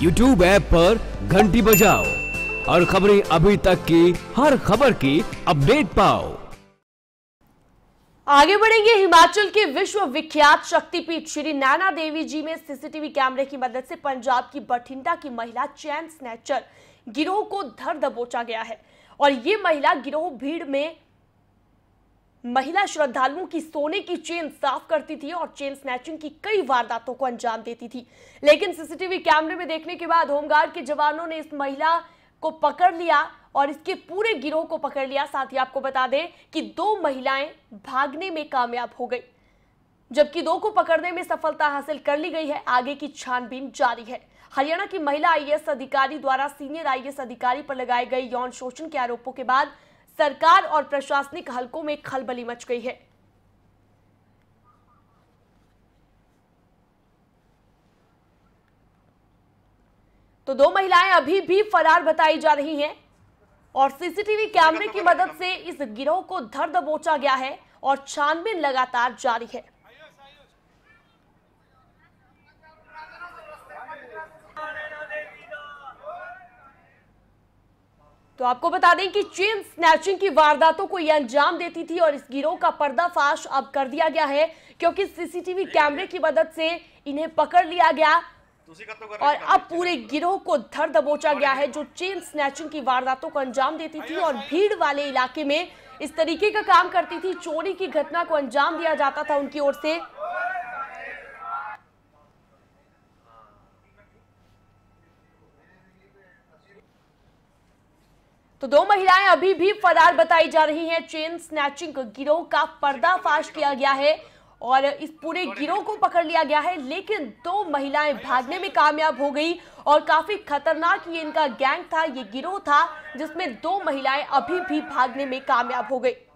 YouTube app पर घंटी बजाओ और खबरें अभी तक की हर खबर की अपडेट पाओ आगे बढ़ेंगे हिमाचल के विश्व विख्यात शक्तिपीठ श्री नैना देवी जी में सीसीटीवी कैमरे की मदद से पंजाब की बठिंडा की महिला चैन स्नेचर गिरोह को धर दबोचा गया है और ये महिला गिरोह भीड़ में महिला श्रद्धालुओं की सोने की चेन साफ करती थी और चेन स्नैचिंग की कई वारदातों को अंजाम देती थी लेकिन सीसीटीवी कैमरे में देखने के बाद होमगार्ड के जवानों ने इस महिला को पकड़ लिया और इसके पूरे गिरोह को पकड़ लिया साथ ही आपको बता दें कि दो महिलाएं भागने में कामयाब हो गई जबकि दो को पकड़ने में सफलता हासिल कर ली गई है आगे की छानबीन जारी है हरियाणा की महिला आईएएस अधिकारी द्वारा सीनियर आईएएस अधिकारी पर लगाए गए यौन शोषण के आरोपों के बाद सरकार और प्रशासनिक हलकों में खलबली मच गई है तो दो महिलाएं अभी भी फरार बताई जा रही हैं और सीसीटीवी कैमरे की मदद से इस गिरोह को धर दबोचा गया है और छानबीन लगातार जारी है तो आपको बता दें कि चेन स्नैचिंग की वारदातों को यह अंजाम देती थी और इस गिरोह का पर्दाफाश अब कर दिया गया है क्योंकि सीसीटीवी कैमरे की मदद से इन्हें पकड़ लिया गया और अब पूरे गिरोह को धर दबोचा गया है जो चेन स्नैचिंग की वारदातों को अंजाम देती थी और भीड़ वाले इलाके में इस तरीके का काम करती थी चोरी की घटना को अंजाम दिया जाता था उनकी ओर से तो दो महिलाएं अभी भी फरार बताई जा रही हैं चेन स्नैचिंग गिरोह का पर्दाफाश किया गया है और इस पूरे गिरोह को पकड़ लिया गया है लेकिन दो महिलाएं भागने में कामयाब हो गई और काफी खतरनाक ये इनका गैंग था ये गिरोह था जिसमें दो महिलाएं अभी भी भागने में कामयाब हो गई